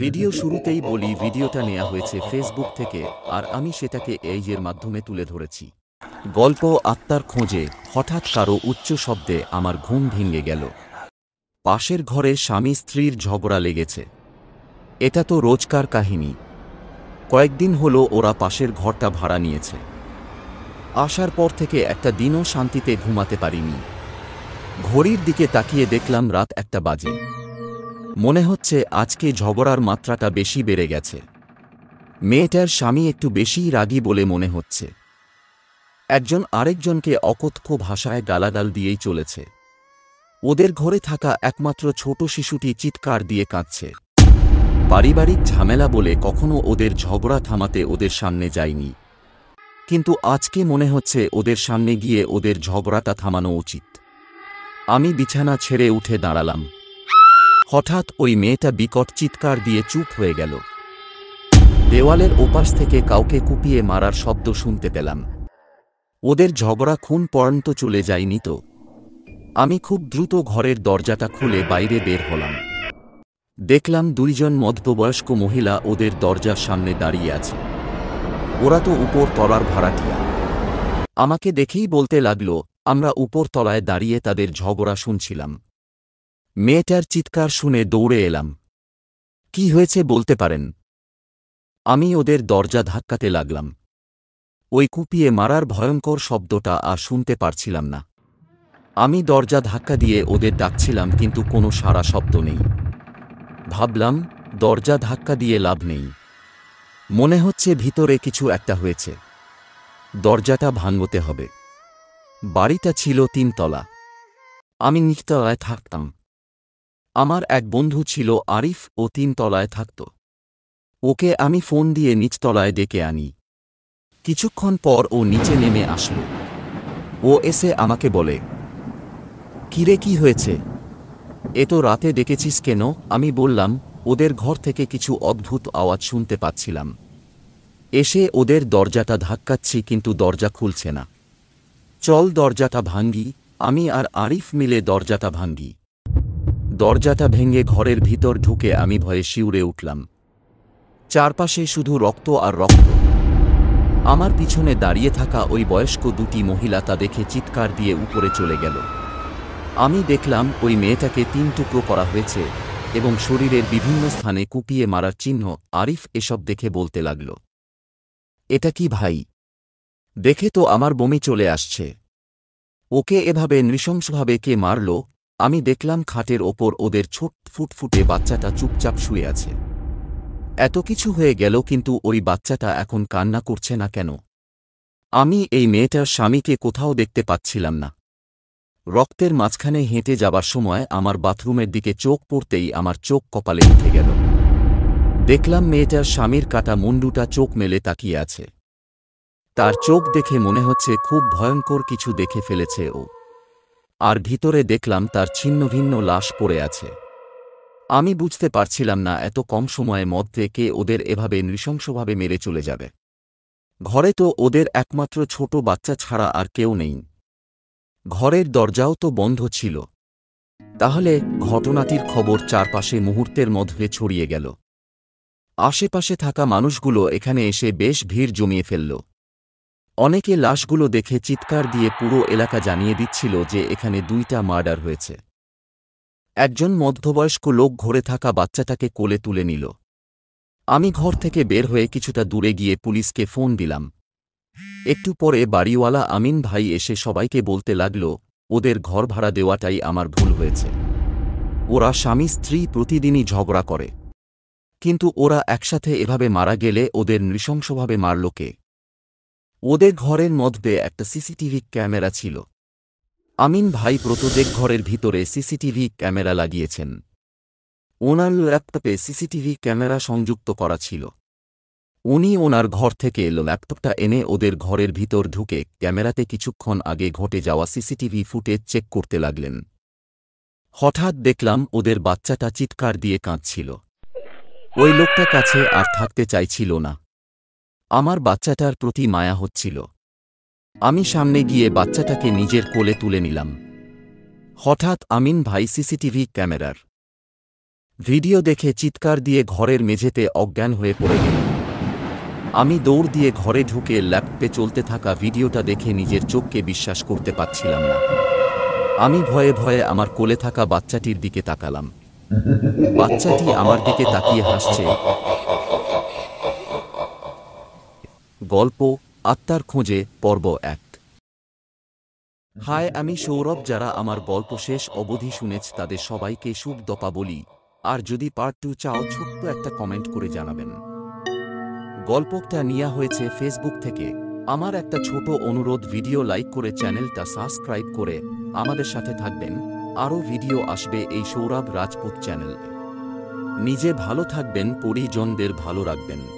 video শুরুতেই বলি ভিডিওটা নেওয়া হয়েছে ফেসবুক থেকে আর আমি সেটাকে এই এর মাধ্যমে তুলে ধরেছি গল্প আত্মার খোঁজে হঠাৎ কারো উচ্চ শব্দে আমার ঘুম ভেঙে গেল পাশের ঘরে স্বামী স্ত্রীর ঝগড়া লেগেছে এটা তো রোজকার কাহিনী কয়েকদিন হলো ওরা পাশের ঘরটা ভাড়া নিয়েছে আসার পর থেকে একটা দিনও শান্তিতে ঘুমাতে পারিনি ঘড়ির দিকে তাকিয়ে দেখলাম রাত একটা বাজে মনে হচ্ছে আজকে ঝগড়ার মাত্রাটা বেশি বেড়ে গেছে মেয়েটার স্বামী একটু বেশি রাগী বলে মনে হচ্ছে একজন আরেকজনকে অকথ্য ভাষায় গালাগাল দিয়েই চলেছে ওদের ঘরে থাকা একমাত্র ছোট শিশুটি চিৎকার দিয়ে কাঁদছে পারিবারিক ঝামেলা বলে কখনো ওদের ঝগড়া থামাতে ওদের সামনে যায়নি কিন্তু আজকে মনে হচ্ছে ওদের সামনে গিয়ে ওদের ঝগড়াটা থামানো উচিত আমি বিছানা ছেড়ে উঠে দাঁড়ালাম হঠাৎ ওই মেয়েটা বিকট চিৎকার দিয়ে চুপ হয়ে গেল দেওয়ালের ওপাশ থেকে কাউকে কুপিয়ে মারার শব্দ শুনতে পেলাম ওদের ঝগড়া খুন পর্যন্ত চলে যায়নি তো আমি খুব দ্রুত ঘরের দরজাটা খুলে বাইরে বের হলাম দেখলাম দুইজন মধ্যবয়স্ক মহিলা ওদের দরজার সামনে দাঁড়িয়ে আছে ওরা তো উপর তলার ভাড়াটিয়া আমাকে দেখেই বলতে লাগল আমরা উপর তলায় দাঁড়িয়ে তাদের ঝগড়া শুনছিলাম মেয়েটার চিৎকার শুনে দৌড়ে এলাম কি হয়েছে বলতে পারেন আমি ওদের দরজা ধাক্কাতে লাগলাম ওই কুপিয়ে মারার ভয়ঙ্কর শব্দটা আর শুনতে পারছিলাম না আমি দরজা ধাক্কা দিয়ে ওদের ডাকছিলাম কিন্তু কোনো সারা শব্দ নেই ভাবলাম দরজা ধাক্কা দিয়ে লাভ নেই মনে হচ্ছে ভিতরে কিছু একটা হয়েছে দরজাটা ভাঙ্গতে হবে বাড়িটা ছিল তিনতলা আমি নিচতলায় থাকতাম আমার এক বন্ধু ছিল আরিফ ও তিন তলায় থাকত ওকে আমি ফোন দিয়ে নিচতলায় ডেকে আনি কিছুক্ষণ পর ও নিচে নেমে আসল ও এসে আমাকে বলে কিরে কি হয়েছে এ তো রাতে ডেকেছিস কেন আমি বললাম ওদের ঘর থেকে কিছু অদ্ভুত আওয়াজ শুনতে পাচ্ছিলাম এসে ওদের দরজাটা ধাক্কাচ্ছি কিন্তু দরজা খুলছে না চল দরজাটা ভাঙ্গি আমি আর আরিফ মিলে দরজাটা ভাঙ্গি দরজাটা ভেঙে ঘরের ভিতর ঢুকে আমি ভয়ে শিউরে উঠলাম চারপাশে শুধু রক্ত আর রক্ত আমার পিছনে দাঁড়িয়ে থাকা ওই বয়স্ক দুটি মহিলা তা দেখে চিৎকার দিয়ে উপরে চলে গেল আমি দেখলাম ওই মেয়েটাকে তিন টুকরো করা হয়েছে এবং শরীরের বিভিন্ন স্থানে কুপিয়ে মারার চিহ্ন আরিফ এসব দেখে বলতে লাগল এটা কি ভাই দেখে তো আমার বমি চলে আসছে ওকে এভাবে নৃশংসভাবে কে মারল আমি দেখলাম খাটের ওপর ওদের ছোট ফুটফুটে বাচ্চাটা চুপচাপ শুয়ে আছে এত কিছু হয়ে গেল কিন্তু ওই বাচ্চাটা এখন কান্না করছে না কেন আমি এই মেয়েটার স্বামীকে কোথাও দেখতে পাচ্ছিলাম না রক্তের মাঝখানে হেঁটে যাবার সময় আমার বাথরুমের দিকে চোখ পড়তেই আমার চোখ কপালে উঠে গেল দেখলাম মেয়েটার স্বামীর কাটা মুন্ডুটা চোখ মেলে তাকিয়ে আছে তার চোখ দেখে মনে হচ্ছে খুব ভয়ঙ্কর কিছু দেখে ফেলেছে ও আর ভিতরে দেখলাম তার ছিন্নভিন্ন লাশ পড়ে আছে আমি বুঝতে পারছিলাম না এত কম সময়ে মধ্যে কে ওদের এভাবে নৃশংসভাবে মেরে চলে যাবে ঘরে তো ওদের একমাত্র ছোট বাচ্চা ছাড়া আর কেউ নেই ঘরের দরজাও তো বন্ধ ছিল তাহলে ঘটনাটির খবর চারপাশে মুহূর্তের মধ্যে ছড়িয়ে গেল আশেপাশে থাকা মানুষগুলো এখানে এসে বেশ ভিড় জমিয়ে ফেলল অনেকে লাশগুলো দেখে চিৎকার দিয়ে পুরো এলাকা জানিয়ে দিচ্ছিল যে এখানে দুইটা মার্ডার হয়েছে একজন মধ্যবয়স্ক লোক ঘরে থাকা বাচ্চাটাকে কোলে তুলে নিল আমি ঘর থেকে বের হয়ে কিছুটা দূরে গিয়ে পুলিশকে ফোন দিলাম একটু পরে বাড়িওয়ালা আমিন ভাই এসে সবাইকে বলতে লাগল ওদের ঘর ভাড়া দেওয়াটাই আমার ভুল হয়েছে ওরা স্বামী স্ত্রী প্রতিদিনই ঝগড়া করে কিন্তু ওরা একসাথে এভাবে মারা গেলে ওদের নৃশংসভাবে মারল কে ওদের ঘরের মধ্যে একটা সিসিটিভি ক্যামেরা ছিল আমিন ভাই প্রতদের ঘরের ভিতরে সিসিটিভি ক্যামেরা লাগিয়েছেন ওনার ল্যাপটপে সিসিটিভি ক্যামেরা সংযুক্ত করা ছিল উনি ওনার ঘর থেকে ল্যাপটপটা এনে ওদের ঘরের ভিতর ঢুকে ক্যামেরাতে কিছুক্ষণ আগে ঘটে যাওয়া সিসিটিভি ফুটেজ চেক করতে লাগলেন হঠাৎ দেখলাম ওদের বাচ্চাটা চিৎকার দিয়ে কাঁদছিল ওই লোকটা কাছে আর থাকতে চাইছিল না আমার বাচ্চাটার প্রতি মায়া হচ্ছিল আমি সামনে গিয়ে বাচ্চাটাকে নিজের কোলে তুলে নিলাম হঠাৎ আমিন ভাই সিসিটিভি ক্যামেরার ভিডিও দেখে চিৎকার দিয়ে ঘরের মেঝেতে অজ্ঞান হয়ে পড়ে গেল আমি দৌড় দিয়ে ঘরে ঢুকে ল্যাপটপে চলতে থাকা ভিডিওটা দেখে নিজের চোখকে বিশ্বাস করতে পারছিলাম না আমি ভয়ে ভয়ে আমার কোলে থাকা বাচ্চাটির দিকে তাকালাম বাচ্চাটি আমার দিকে তাকিয়ে হাসছে গল্প আত্মার খোঁজে পর্ব এক হায় আমি সৌরভ যারা আমার গল্প শেষ অবধি শুনেছ তাদের সবাইকে শুভ দপা বলি আর যদি পার্ট টু চাও ছোট্ট একটা কমেন্ট করে জানাবেন গল্পটা নেওয়া হয়েছে ফেসবুক থেকে আমার একটা ছোট অনুরোধ ভিডিও লাইক করে চ্যানেলটা সাবস্ক্রাইব করে আমাদের সাথে থাকবেন আরও ভিডিও আসবে এই সৌরভ রাজপুত চ্যানেল নিজে ভালো থাকবেন পরিজনদের ভালো রাখবেন